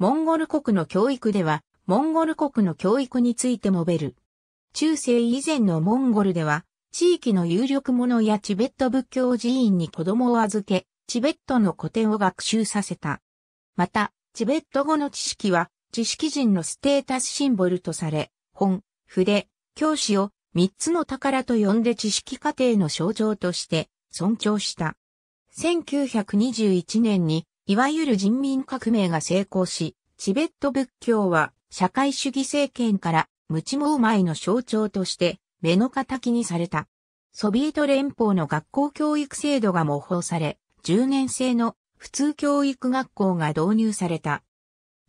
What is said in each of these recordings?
モンゴル国の教育では、モンゴル国の教育について述べる。中世以前のモンゴルでは、地域の有力者やチベット仏教寺院に子供を預け、チベットの古典を学習させた。また、チベット語の知識は、知識人のステータスシンボルとされ、本、筆、教師を三つの宝と呼んで知識過程の象徴として尊重した。1921年にいわゆる人民革命が成功し、チベット仏教は社会主義政権からムチモウマイの象徴として目の敵にされた。ソビエト連邦の学校教育制度が模倣され、10年制の普通教育学校が導入された。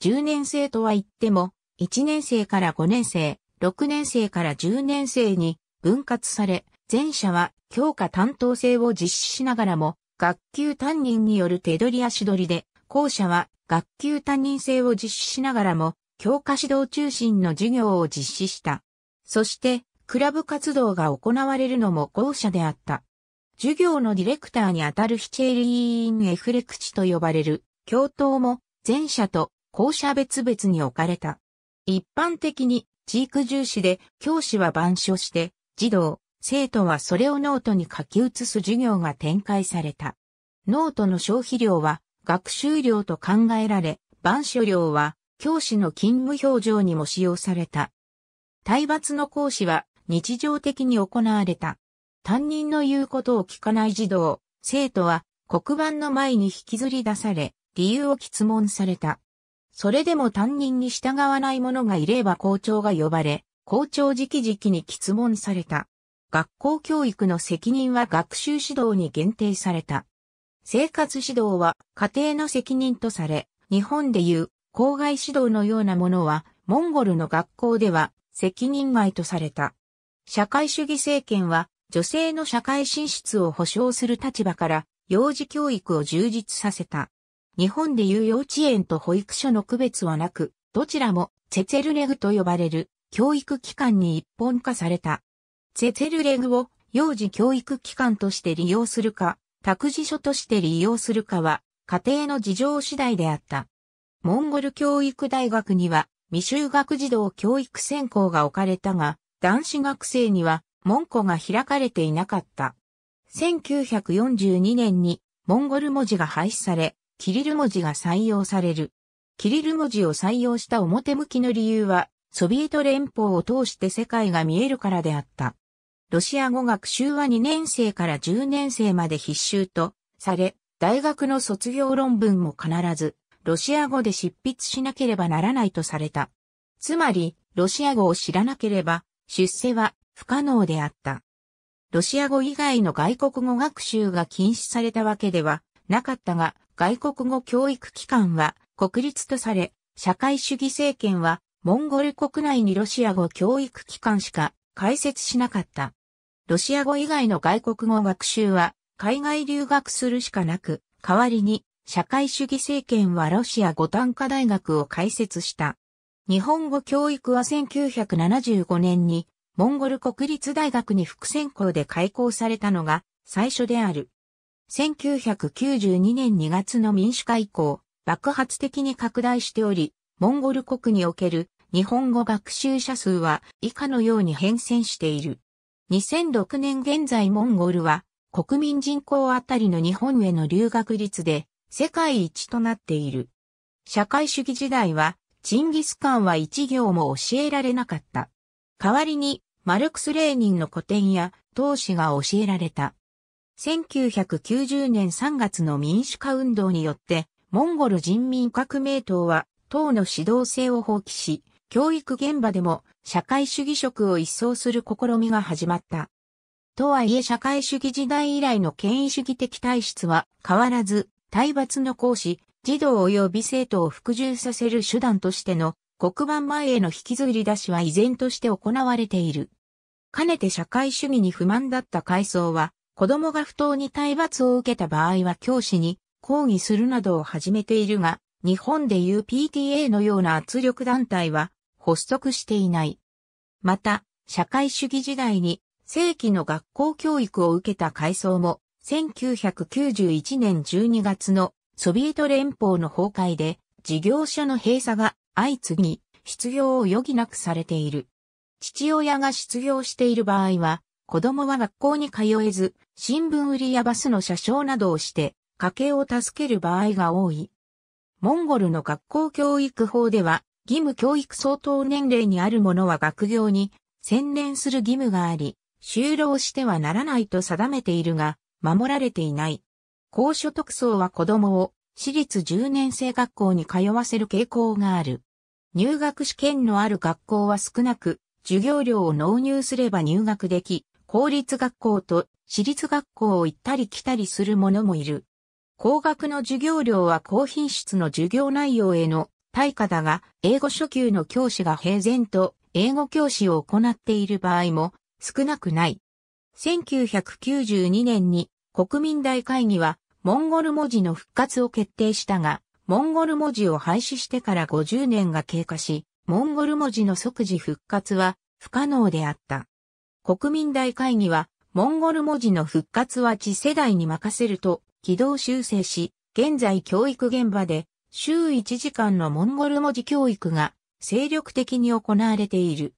10年生とは言っても、1年生から5年生、6年生から10年生に分割され、前者は教科担当制を実施しながらも、学級担任による手取り足取りで、校舎は学級担任制を実施しながらも、教科指導中心の授業を実施した。そして、クラブ活動が行われるのも校舎であった。授業のディレクターにあたるヒチェリーン・エフレクチと呼ばれる教頭も前者と校舎別々に置かれた。一般的に地域重視で教師は板書して児童、生徒はそれをノートに書き写す授業が展開された。ノートの消費量は学習量と考えられ、板書量は教師の勤務表情にも使用された。体罰の講師は日常的に行われた。担任の言うことを聞かない児童、生徒は黒板の前に引きずり出され、理由を質問された。それでも担任に従わない者がいれば校長が呼ばれ、校長直々に質問された。学校教育の責任は学習指導に限定された。生活指導は家庭の責任とされ、日本でいう校外指導のようなものは、モンゴルの学校では責任外とされた。社会主義政権は女性の社会進出を保障する立場から幼児教育を充実させた。日本でいう幼稚園と保育所の区別はなく、どちらもチェツェルネグと呼ばれる教育機関に一本化された。ツェツェルレグを幼児教育機関として利用するか、託児所として利用するかは、家庭の事情次第であった。モンゴル教育大学には、未就学児童教育専攻が置かれたが、男子学生には門戸が開かれていなかった。1942年にモンゴル文字が廃止され、キリル文字が採用される。キリル文字を採用した表向きの理由は、ソビエト連邦を通して世界が見えるからであった。ロシア語学習は2年生から10年生まで必修とされ、大学の卒業論文も必ずロシア語で執筆しなければならないとされた。つまり、ロシア語を知らなければ出世は不可能であった。ロシア語以外の外国語学習が禁止されたわけではなかったが、外国語教育機関は国立とされ、社会主義政権はモンゴル国内にロシア語教育機関しか開設しなかった。ロシア語以外の外国語学習は海外留学するしかなく、代わりに社会主義政権はロシア語単科大学を開設した。日本語教育は1975年にモンゴル国立大学に副専攻で開校されたのが最初である。1992年2月の民主化以降、爆発的に拡大しており、モンゴル国における日本語学習者数は以下のように変遷している。2006年現在モンゴルは国民人口あたりの日本への留学率で世界一となっている。社会主義時代はチンギスカンは一行も教えられなかった。代わりにマルクス・レーニンの古典や投資が教えられた。1990年3月の民主化運動によってモンゴル人民革命党は党の指導性を放棄し、教育現場でも社会主義職を一掃する試みが始まった。とはいえ社会主義時代以来の権威主義的体質は変わらず、体罰の行使、児童及び生徒を服従させる手段としての黒板前への引きずり出しは依然として行われている。かねて社会主義に不満だった階層は、子供が不当に体罰を受けた場合は教師に抗議するなどを始めているが、日本でいう PTA のような圧力団体は発足していない。また、社会主義時代に正規の学校教育を受けた階層も、1991年12月のソビエト連邦の崩壊で事業所の閉鎖が相次ぎ、失業を余儀なくされている。父親が失業している場合は、子供は学校に通えず、新聞売りやバスの車掌などをして、家計を助ける場合が多い。モンゴルの学校教育法では、義務教育相当年齢にある者は学業に専念する義務があり、就労してはならないと定めているが、守られていない。高所得層は子供を私立10年生学校に通わせる傾向がある。入学試験のある学校は少なく、授業料を納入すれば入学でき、公立学校と私立学校を行ったり来たりする者もいる。高額の授業料は高品質の授業内容への対価だが、英語初級の教師が平然と英語教師を行っている場合も少なくない。1992年に国民大会議はモンゴル文字の復活を決定したが、モンゴル文字を廃止してから50年が経過し、モンゴル文字の即時復活は不可能であった。国民大会議は、モンゴル文字の復活は次世代に任せると軌道修正し、現在教育現場で週1時間のモンゴル文字教育が精力的に行われている。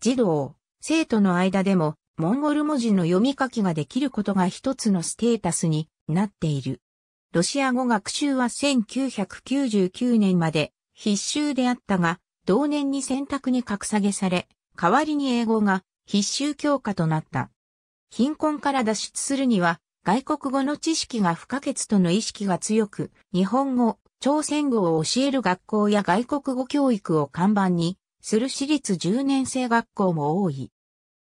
児童、生徒の間でもモンゴル文字の読み書きができることが一つのステータスになっている。ロシア語学習は1999年まで必修であったが、同年に選択に格下げされ、代わりに英語が必修教科となった。貧困から脱出するには、外国語の知識が不可欠との意識が強く、日本語、朝鮮語を教える学校や外国語教育を看板にする私立10年生学校も多い。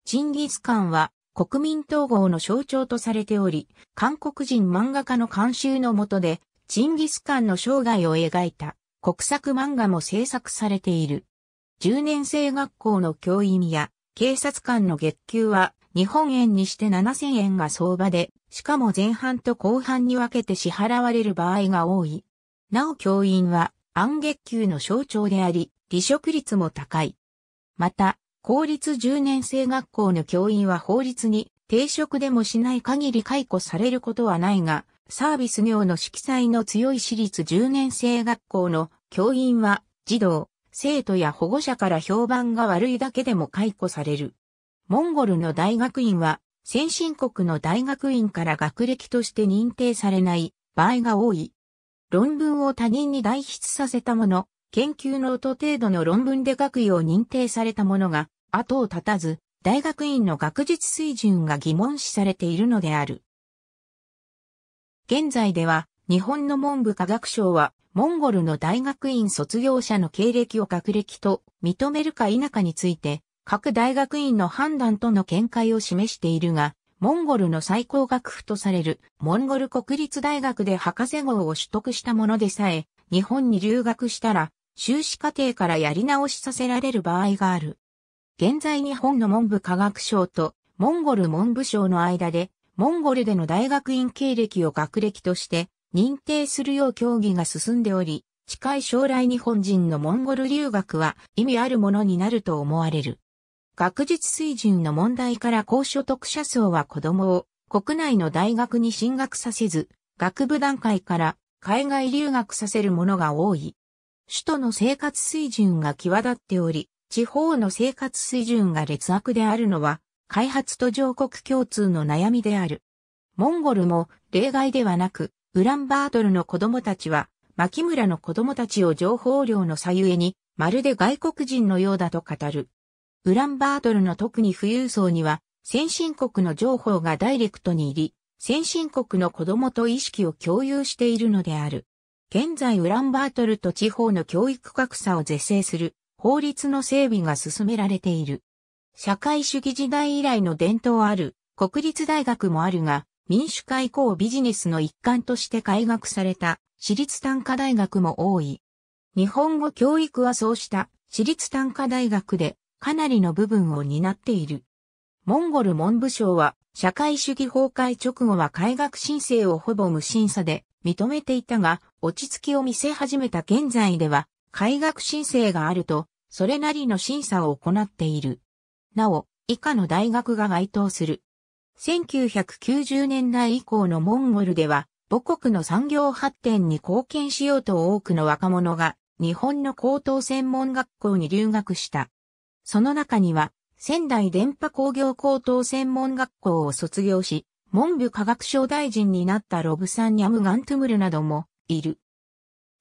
チンギスカンは国民統合の象徴とされており、韓国人漫画家の監修のもとで、チンギスカンの生涯を描いた国策漫画も制作されている。10年生学校の教員や警察官の月給は日本円にして7000円が相場で、しかも前半と後半に分けて支払われる場合が多い。なお教員は、暗月給の象徴であり、離職率も高い。また、公立10年生学校の教員は法律に定職でもしない限り解雇されることはないが、サービス業の色彩の強い私立10年生学校の教員は児童、生徒や保護者から評判が悪いだけでも解雇される。モンゴルの大学院は、先進国の大学院から学歴として認定されない場合が多い。論文を他人に代筆させたもの、研究の音程度の論文で学位を認定されたものが後を絶たず、大学院の学術水準が疑問視されているのである。現在では、日本の文部科学省は、モンゴルの大学院卒業者の経歴を学歴と認めるか否かについて、各大学院の判断との見解を示しているが、モンゴルの最高学府とされるモンゴル国立大学で博士号を取得したものでさえ、日本に留学したら、修士課程からやり直しさせられる場合がある。現在日本の文部科学省とモンゴル文部省の間で、モンゴルでの大学院経歴を学歴として認定するよう協議が進んでおり、近い将来日本人のモンゴル留学は意味あるものになると思われる。学術水準の問題から高所得者層は子供を国内の大学に進学させず、学部段階から海外留学させるものが多い。首都の生活水準が際立っており、地方の生活水準が劣悪であるのは、開発途上国共通の悩みである。モンゴルも例外ではなく、ウランバートルの子供たちは、牧村の子供たちを情報量の左右に、まるで外国人のようだと語る。ウランバートルの特に富裕層には、先進国の情報がダイレクトに入り、先進国の子供と意識を共有しているのである。現在ウランバートルと地方の教育格差を是正する法律の整備が進められている。社会主義時代以来の伝統ある国立大学もあるが、民主化以降ビジネスの一環として開学された私立短科大学も多い。日本語教育はそうした私立短科大学でかなりの部分を担っている。モンゴル文部省は、社会主義崩壊直後は改革申請をほぼ無審査で認めていたが、落ち着きを見せ始めた現在では、改革申請があると、それなりの審査を行っている。なお、以下の大学が該当する。1990年代以降のモンゴルでは、母国の産業発展に貢献しようと多くの若者が、日本の高等専門学校に留学した。その中には、仙台電波工業高等専門学校を卒業し、文部科学省大臣になったロブサン・ニャム・ガントゥムルなどもいる。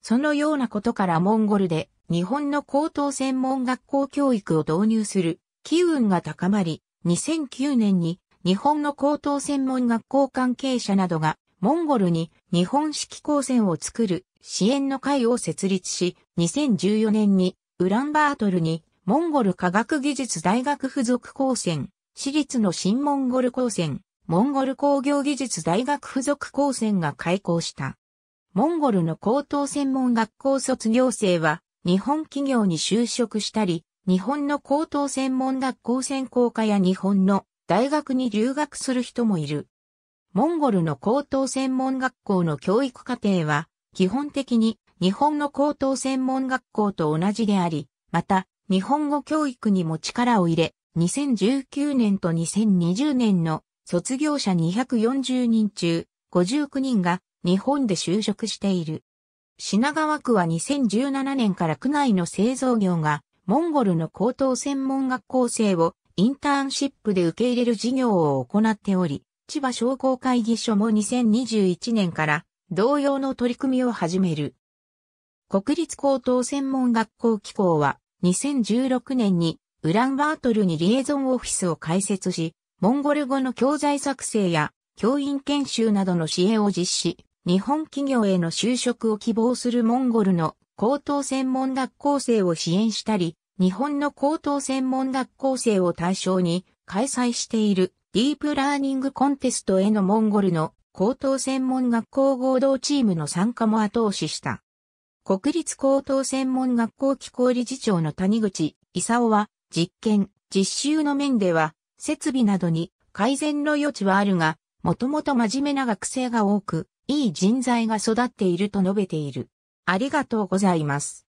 そのようなことからモンゴルで日本の高等専門学校教育を導入する機運が高まり、2009年に日本の高等専門学校関係者などがモンゴルに日本式高専を作る支援の会を設立し、2014年にウランバートルにモンゴル科学技術大学附属高専、私立の新モンゴル高専、モンゴル工業技術大学附属高専が開校した。モンゴルの高等専門学校卒業生は、日本企業に就職したり、日本の高等専門学校専攻科や日本の大学に留学する人もいる。モンゴルの高等専門学校の教育課程は、基本的に日本の高等専門学校と同じであり、また、日本語教育にも力を入れ、2019年と2020年の卒業者240人中59人が日本で就職している。品川区は2017年から区内の製造業がモンゴルの高等専門学校生をインターンシップで受け入れる事業を行っており、千葉商工会議所も2021年から同様の取り組みを始める。国立高等専門学校機構は2016年にウランバートルにリエゾンオフィスを開設し、モンゴル語の教材作成や教員研修などの支援を実施、日本企業への就職を希望するモンゴルの高等専門学校生を支援したり、日本の高等専門学校生を対象に開催しているディープラーニングコンテストへのモンゴルの高等専門学校合同チームの参加も後押しした。国立高等専門学校機構理事長の谷口勲は、実験、実習の面では、設備などに改善の余地はあるが、もともと真面目な学生が多く、いい人材が育っていると述べている。ありがとうございます。